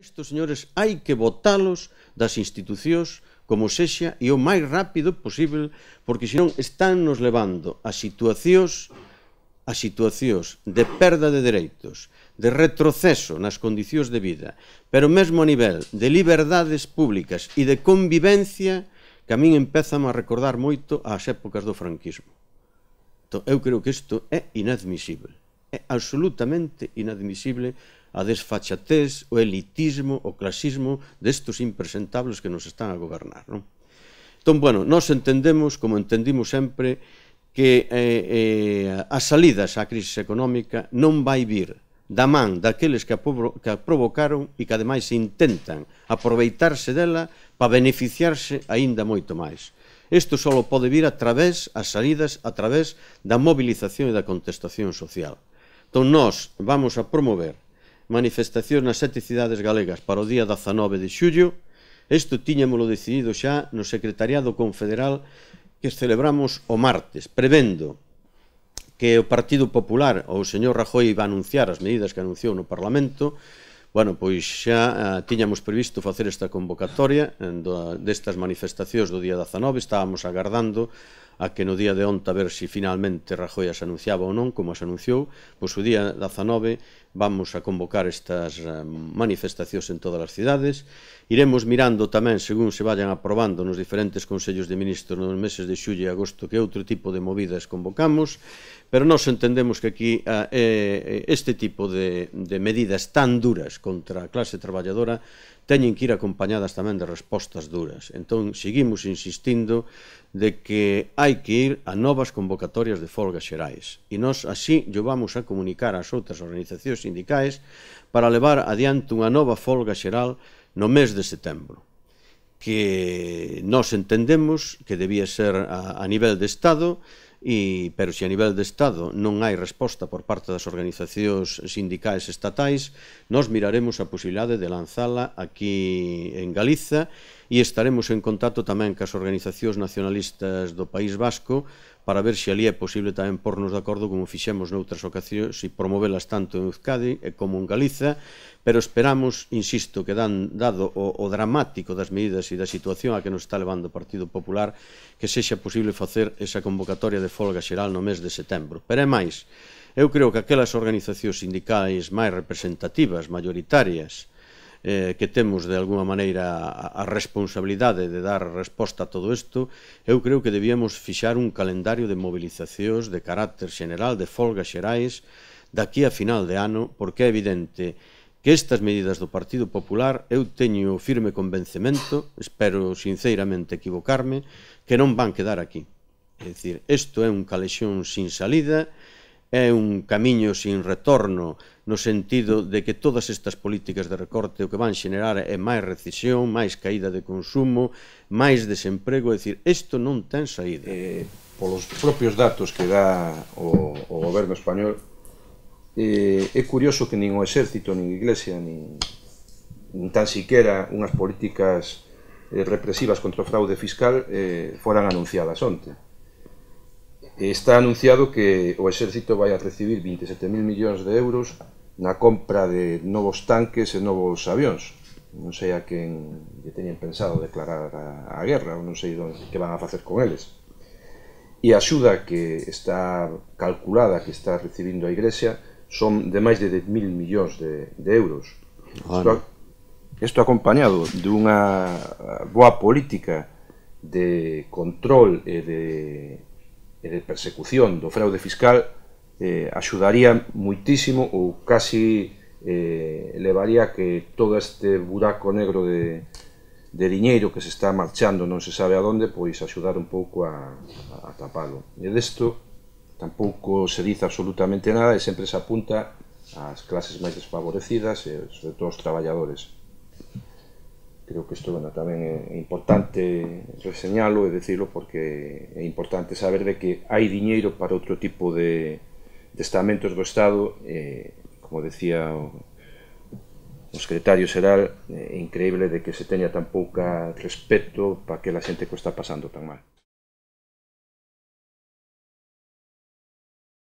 Estos señores hai que votalos das institucións como sexa e o máis rápido posible porque senón están nos levando a situacións a situacións de perda de dereitos, de retroceso nas condicións de vida, pero mesmo a nivel de liberdades públicas e de convivencia que a min empezan a recordar moito ás épocas do franquismo. Então, eu creo que isto é inadmisible, é absolutamente inadmisible a desfachatez, o elitismo, o clasismo destos impresentables que nos están a gobernar. Non? Entón, bueno, nós entendemos, como entendimos sempre, que eh, eh, as salidas á crise económica non vai vir da man daqueles que a, que a provocaron e que ademais intentan aproveitarse dela para beneficiarse aínda moito máis. Isto só pode vir a través as salidas a través da mobilización e da contestación social. Entón, nós vamos a promover manifestación nas sete cidades galegas para o día 19 de xullo. Isto tiñémolo decidido xa no Secretariado Confederal que celebramos o martes, prevendo que o Partido Popular ou o señor Rajoy iba a anunciar as medidas que anunciou no Parlamento, bueno, pois xa eh, tiñamos previsto facer esta convocatoria en, eh, do, destas manifestacións do día 19, estábamos agardando a que no día de onta ver si finalmente Rajoy as anunciaba ou non, como as anunciou, pois o día 19 vamos a convocar estas eh, manifestacións en todas as cidades. Iremos mirando tamén, según se vayan aprobando nos diferentes consellos de ministros nos meses de xullo e agosto, que outro tipo de movidas convocamos, pero nós entendemos que aquí eh, eh, este tipo de, de medidas tan duras contra a clase traballadora teñen que ir acompañadas tamén de respostas duras. Entón, seguimos insistindo de que hai que ir a novas convocatorias de folgas xerais. E nós así llevamos vamos a comunicar ás outras organizacións sindicais para levar adiante unha nova folga xeral no mes de setembro que nós entendemos que debía ser a, a nivel de Estado, e, pero se a nivel de Estado non hai resposta por parte das organizacións sindicais estatais, nos miraremos a posibilidade de lanzala aquí en Galiza e estaremos en contacto tamén cas organizacións nacionalistas do País Vasco para ver se ali é posible tamén pornos de acordo como fixemos noutras ocasións e promovelas tanto en Euskadi como en Galiza, pero esperamos, insisto, que dan dado o, o dramático das medidas e da situación a que nos está levando o Partido Popular que sexa posible facer esa convocatoria de folga xeral no mes de setembro. Pero é máis, eu creo que aquelas organizacións sindicais máis representativas, maioritarias, eh, que temos de alguma maneira a, a responsabilidade de dar resposta a todo isto, eu creo que debíamos fixar un calendario de mobilizacións de carácter general, de folgas xerais, daqui a final de ano, porque é evidente que estas medidas do Partido Popular eu teño o firme convencemento, espero sinceramente equivocarme, que non van quedar aquí. É dicir, isto é un calexón sin salida, é un camiño sin retorno no sentido de que todas estas políticas de recorte o que van xenerar é máis recesión, máis caída de consumo, máis desemprego, é dicir, isto non ten saída. Eh, polos propios datos que dá o, o goberno español, eh, é curioso que nin o exército, nin a iglesia, nin, nin tan siquiera unhas políticas eh, represivas contra o fraude fiscal eh, foran anunciadas onte está anunciado que o exército vai a recibir 27.000 millóns de euros na compra de novos tanques e novos avións. Non sei a quen lle teñen pensado declarar a, a guerra, ou non sei don, que van a facer con eles. E a axuda que está calculada, que está recibindo a Igrexa, son de máis de 10.000 millóns de, de euros. Isto, isto acompañado dunha boa política de control e de e de persecución do fraude fiscal eh, axudaría muitísimo ou casi eh, levaría que todo este buraco negro de, de diñeiro que se está marchando non se sabe a pois axudar un pouco a, a, a tapalo. E desto tampouco se diz absolutamente nada e sempre se apunta ás clases máis desfavorecidas e sobre todo aos traballadores creo que isto bueno, tamén é importante reseñalo e decirlo porque é importante saber de que hai diñeiro para outro tipo de, de estamentos do Estado e, como decía o, o secretario xeral é increíble de que se teña tan pouca respeto para que a xente que está pasando tan mal.